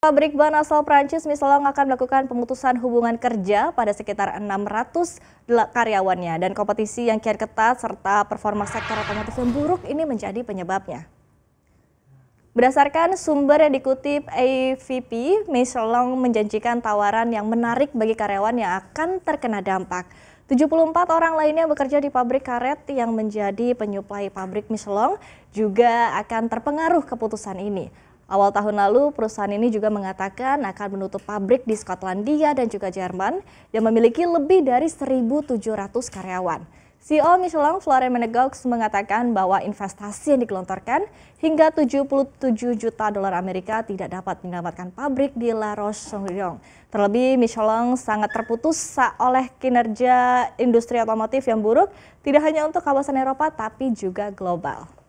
Pabrik ban asal Prancis Misolong akan melakukan pemutusan hubungan kerja pada sekitar 600 karyawannya dan kompetisi yang kian ketat serta performa sektor otomotif yang buruk ini menjadi penyebabnya. Berdasarkan sumber yang dikutip AVP, Michelin menjanjikan tawaran yang menarik bagi karyawan yang akan terkena dampak. 74 orang lainnya bekerja di pabrik karet yang menjadi penyuplai pabrik Michelin juga akan terpengaruh keputusan ini. Awal tahun lalu, perusahaan ini juga mengatakan akan menutup pabrik di Skotlandia dan juga Jerman yang memiliki lebih dari 1.700 karyawan. CEO Michelin Florian Menegaux mengatakan bahwa investasi yang digelontorkan hingga 77 juta dolar Amerika tidak dapat menyelamatkan pabrik di La Roche-sur-Yon. Terlebih Michelin sangat terputus oleh kinerja industri otomotif yang buruk tidak hanya untuk kawasan Eropa tapi juga global.